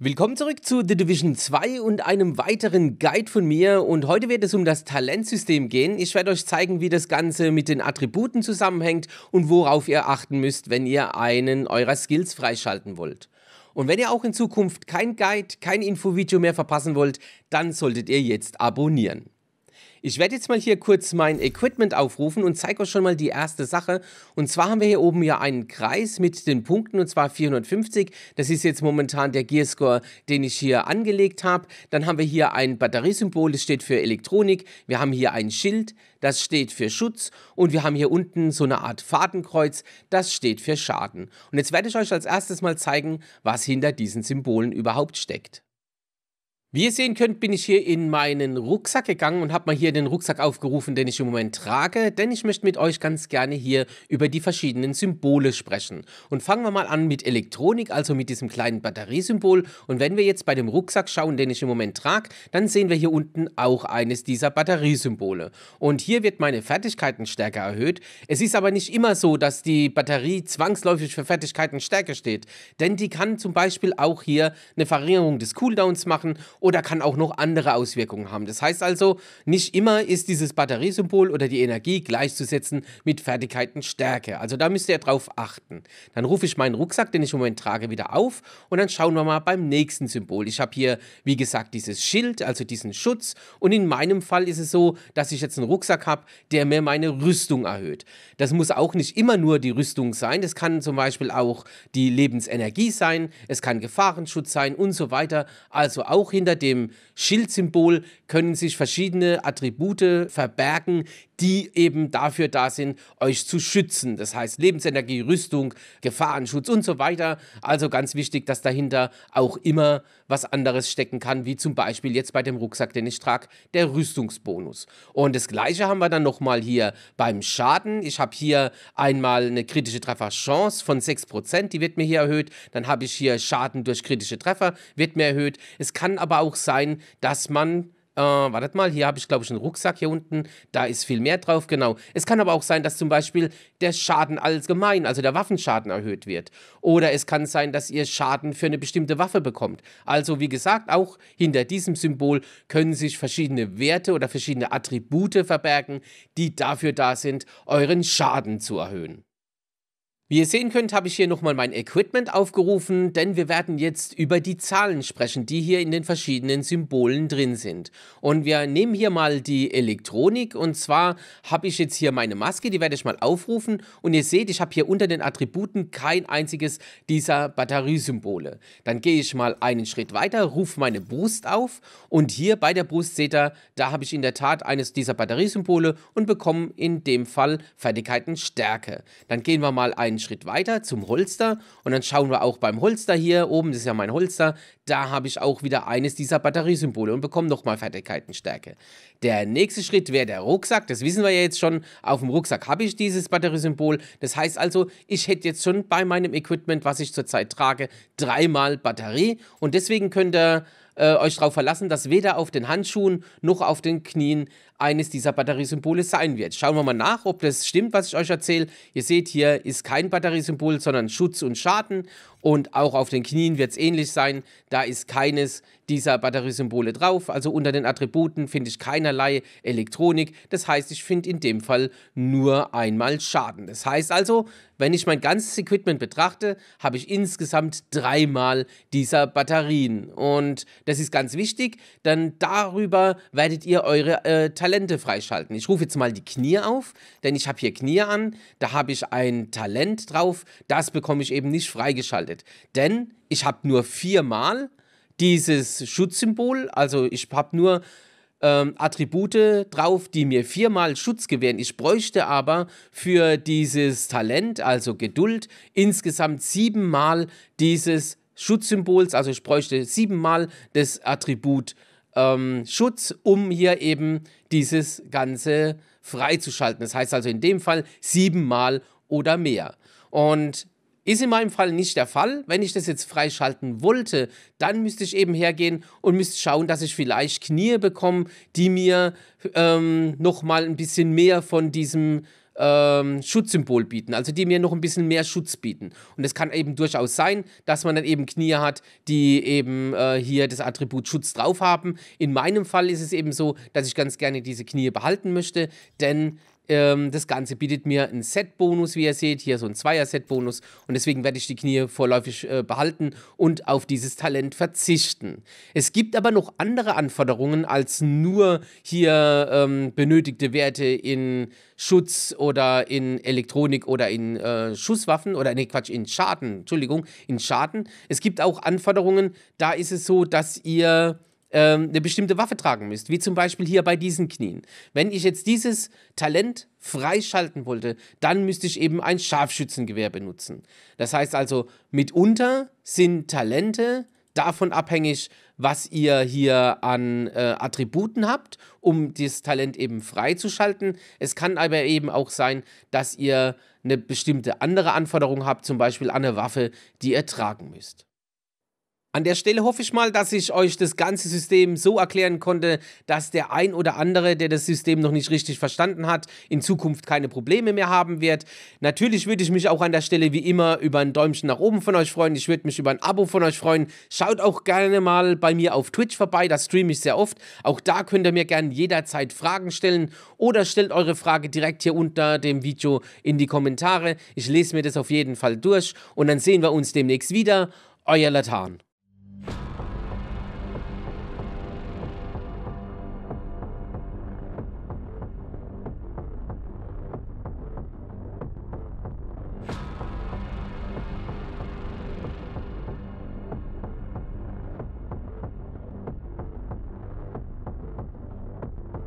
Willkommen zurück zu The Division 2 und einem weiteren Guide von mir und heute wird es um das Talentsystem gehen. Ich werde euch zeigen, wie das Ganze mit den Attributen zusammenhängt und worauf ihr achten müsst, wenn ihr einen eurer Skills freischalten wollt. Und wenn ihr auch in Zukunft kein Guide, kein Infovideo mehr verpassen wollt, dann solltet ihr jetzt abonnieren. Ich werde jetzt mal hier kurz mein Equipment aufrufen und zeige euch schon mal die erste Sache. Und zwar haben wir hier oben ja einen Kreis mit den Punkten und zwar 450. Das ist jetzt momentan der Gearscore, den ich hier angelegt habe. Dann haben wir hier ein Batteriesymbol, das steht für Elektronik. Wir haben hier ein Schild, das steht für Schutz. Und wir haben hier unten so eine Art Fadenkreuz, das steht für Schaden. Und jetzt werde ich euch als erstes mal zeigen, was hinter diesen Symbolen überhaupt steckt. Wie ihr sehen könnt, bin ich hier in meinen Rucksack gegangen und habe mal hier den Rucksack aufgerufen, den ich im Moment trage, denn ich möchte mit euch ganz gerne hier über die verschiedenen Symbole sprechen. Und fangen wir mal an mit Elektronik, also mit diesem kleinen Batteriesymbol. Und wenn wir jetzt bei dem Rucksack schauen, den ich im Moment trage, dann sehen wir hier unten auch eines dieser Batteriesymbole. Und hier wird meine Fertigkeitenstärke erhöht. Es ist aber nicht immer so, dass die Batterie zwangsläufig für Fertigkeitenstärke steht, denn die kann zum Beispiel auch hier eine Verringerung des Cooldowns machen oder kann auch noch andere Auswirkungen haben. Das heißt also, nicht immer ist dieses Batteriesymbol oder die Energie gleichzusetzen mit Fertigkeitenstärke. Also da müsst ihr drauf achten. Dann rufe ich meinen Rucksack, den ich im Moment trage, wieder auf und dann schauen wir mal beim nächsten Symbol. Ich habe hier, wie gesagt, dieses Schild, also diesen Schutz und in meinem Fall ist es so, dass ich jetzt einen Rucksack habe, der mir meine Rüstung erhöht. Das muss auch nicht immer nur die Rüstung sein, das kann zum Beispiel auch die Lebensenergie sein, es kann Gefahrenschutz sein und so weiter. Also auch hinter hinter dem Schildsymbol können sich verschiedene Attribute verbergen, die eben dafür da sind, euch zu schützen. Das heißt Lebensenergie, Rüstung, Gefahrenschutz und so weiter. Also ganz wichtig, dass dahinter auch immer was anderes stecken kann, wie zum Beispiel jetzt bei dem Rucksack, den ich trage, der Rüstungsbonus. Und das gleiche haben wir dann nochmal hier beim Schaden. Ich habe hier einmal eine kritische Trefferchance von 6%, die wird mir hier erhöht. Dann habe ich hier Schaden durch kritische Treffer, wird mir erhöht. Es kann aber auch sein, dass man äh, wartet mal, hier habe ich, glaube ich, einen Rucksack hier unten. Da ist viel mehr drauf, genau. Es kann aber auch sein, dass zum Beispiel der Schaden allgemein, also der Waffenschaden erhöht wird. Oder es kann sein, dass ihr Schaden für eine bestimmte Waffe bekommt. Also, wie gesagt, auch hinter diesem Symbol können sich verschiedene Werte oder verschiedene Attribute verbergen, die dafür da sind, euren Schaden zu erhöhen. Wie ihr sehen könnt, habe ich hier nochmal mein Equipment aufgerufen, denn wir werden jetzt über die Zahlen sprechen, die hier in den verschiedenen Symbolen drin sind. Und wir nehmen hier mal die Elektronik und zwar habe ich jetzt hier meine Maske, die werde ich mal aufrufen und ihr seht, ich habe hier unter den Attributen kein einziges dieser Batteriesymbole. Dann gehe ich mal einen Schritt weiter, rufe meine Brust auf und hier bei der Brust seht ihr, da habe ich in der Tat eines dieser Batteriesymbole und bekomme in dem Fall Fertigkeiten Stärke. Dann gehen wir mal ein einen Schritt weiter zum Holster und dann schauen wir auch beim Holster hier oben, das ist ja mein Holster, da habe ich auch wieder eines dieser Batteriesymbole und bekomme nochmal Fertigkeitenstärke. Der nächste Schritt wäre der Rucksack, das wissen wir ja jetzt schon, auf dem Rucksack habe ich dieses Batteriesymbol, das heißt also, ich hätte jetzt schon bei meinem Equipment, was ich zurzeit trage, dreimal Batterie und deswegen könnt ihr äh, euch darauf verlassen, dass weder auf den Handschuhen noch auf den Knien eines dieser Batteriesymbole sein wird. Schauen wir mal nach, ob das stimmt, was ich euch erzähle. Ihr seht, hier ist kein Batteriesymbol, sondern Schutz und Schaden. Und auch auf den Knien wird es ähnlich sein. Da ist keines dieser Batteriesymbole drauf. Also unter den Attributen finde ich keinerlei Elektronik. Das heißt, ich finde in dem Fall nur einmal Schaden. Das heißt also, wenn ich mein ganzes Equipment betrachte, habe ich insgesamt dreimal dieser Batterien. Und das ist ganz wichtig, denn darüber werdet ihr eure äh, Talente freischalten. Ich rufe jetzt mal die Knie auf, denn ich habe hier Knie an, da habe ich ein Talent drauf, das bekomme ich eben nicht freigeschaltet. Denn ich habe nur viermal dieses Schutzsymbol, also ich habe nur ähm, Attribute drauf, die mir viermal Schutz gewähren. Ich bräuchte aber für dieses Talent, also Geduld, insgesamt siebenmal dieses Schutzsymbols, also ich bräuchte siebenmal das Attribut ähm, Schutz, um hier eben dieses Ganze freizuschalten. Das heißt also in dem Fall siebenmal oder mehr. Und ist in meinem Fall nicht der Fall. Wenn ich das jetzt freischalten wollte, dann müsste ich eben hergehen und müsste schauen, dass ich vielleicht Knie bekomme, die mir ähm, nochmal ein bisschen mehr von diesem ähm, Schutzsymbol bieten, also die mir noch ein bisschen mehr Schutz bieten. Und es kann eben durchaus sein, dass man dann eben Knie hat, die eben äh, hier das Attribut Schutz drauf haben. In meinem Fall ist es eben so, dass ich ganz gerne diese Knie behalten möchte, denn ähm, das Ganze bietet mir einen Set-Bonus, wie ihr seht, hier so ein Zweier-Set-Bonus und deswegen werde ich die Knie vorläufig äh, behalten und auf dieses Talent verzichten. Es gibt aber noch andere Anforderungen als nur hier ähm, benötigte Werte in Schutz oder in Elektronik oder in äh, Schusswaffen oder nee, Quatsch, in Schaden, Entschuldigung, in Schaden. Es gibt auch Anforderungen, da ist es so, dass ihr ähm, eine bestimmte Waffe tragen müsst, wie zum Beispiel hier bei diesen Knien. Wenn ich jetzt dieses Talent freischalten wollte, dann müsste ich eben ein Scharfschützengewehr benutzen. Das heißt also, mitunter sind Talente davon abhängig, was ihr hier an äh, Attributen habt, um dieses Talent eben freizuschalten. Es kann aber eben auch sein, dass ihr eine bestimmte andere Anforderung habt, zum Beispiel an eine Waffe, die ihr tragen müsst. An der Stelle hoffe ich mal, dass ich euch das ganze System so erklären konnte, dass der ein oder andere, der das System noch nicht richtig verstanden hat, in Zukunft keine Probleme mehr haben wird. Natürlich würde ich mich auch an der Stelle wie immer über ein Däumchen nach oben von euch freuen. Ich würde mich über ein Abo von euch freuen. Schaut auch gerne mal bei mir auf Twitch vorbei, da streame ich sehr oft. Auch da könnt ihr mir gerne jederzeit Fragen stellen oder stellt eure Frage direkt hier unter dem Video in die Kommentare. Ich lese mir das auf jeden Fall durch und dann sehen wir uns demnächst wieder. Euer Latan.